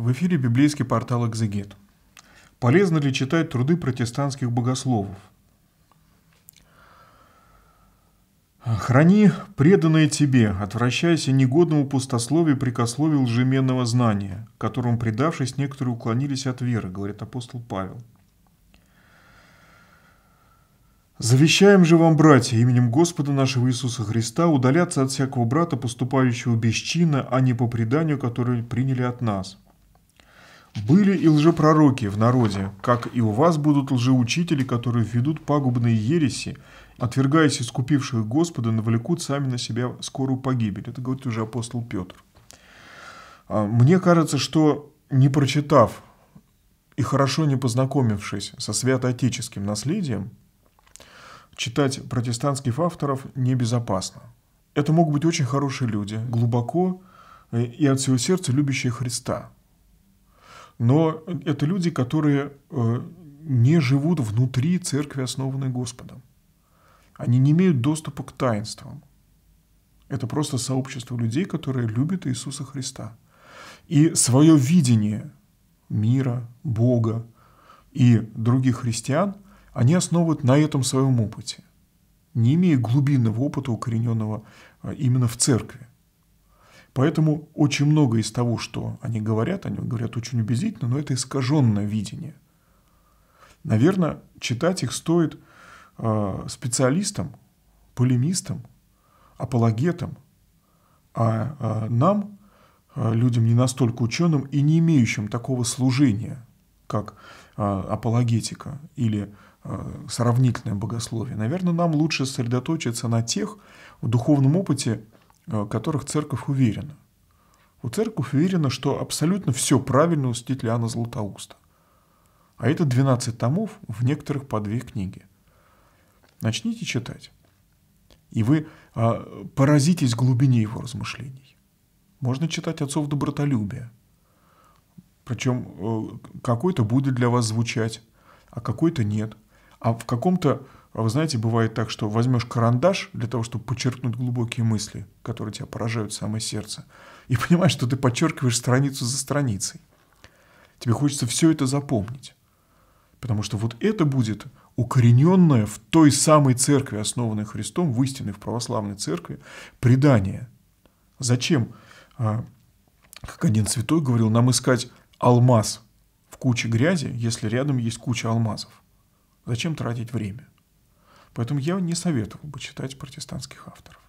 В эфире библейский портал «Экзегет». Полезно ли читать труды протестантских богословов? «Храни преданное тебе, отвращайся негодному пустословию прикословию лжеменного знания, которому, предавшись, некоторые уклонились от веры», говорит апостол Павел. Завещаем же вам, братья, именем Господа нашего Иисуса Христа, удаляться от всякого брата, поступающего без а не по преданию, которое приняли от нас. Были и лжепророки в народе, как и у вас будут лжеучители, которые введут пагубные ереси, отвергаясь искупивших Господа, навлекут сами на себя скорую погибель. Это говорит уже апостол Петр. А, мне кажется, что не прочитав и хорошо не познакомившись со святоотеческим наследием, читать протестантских авторов небезопасно. Это могут быть очень хорошие люди, глубоко э, и от всего сердца любящие Христа – но это люди, которые э, не живут внутри церкви, основанной Господом. Они не имеют доступа к таинствам. Это просто сообщество людей, которые любят Иисуса Христа. И свое видение мира, Бога и других христиан они основывают на этом своем опыте, не имея глубинного опыта, укорененного э, именно в церкви. Поэтому очень много из того, что они говорят, они говорят очень убедительно, но это искаженное видение. Наверное, читать их стоит а, специалистам, полемистам, апологетам, а, а нам, а, людям не настолько ученым и не имеющим такого служения, как апологетика или сравнительное богословие. Наверное, нам лучше сосредоточиться на тех в духовном опыте, Э, которых церковь уверена. У церковь уверена, что абсолютно все правильно у Стетлиана Златоуста. А это 12 томов, в некоторых по две книги. Начните читать, и вы а, поразитесь глубине его размышлений. Можно читать «Отцов добротолюбия», причем э, какой-то будет для вас звучать, а какой-то нет. А в каком-то а вы знаете, бывает так, что возьмешь карандаш для того, чтобы подчеркнуть глубокие мысли, которые тебя поражают в самое сердце, и понимаешь, что ты подчеркиваешь страницу за страницей. Тебе хочется все это запомнить. Потому что вот это будет укорененное в той самой церкви, основанной Христом, в истинной, в православной церкви, предание. Зачем, а, как один святой говорил, нам искать алмаз в куче грязи, если рядом есть куча алмазов? Зачем тратить время? Поэтому я не советовал бы читать протестантских авторов.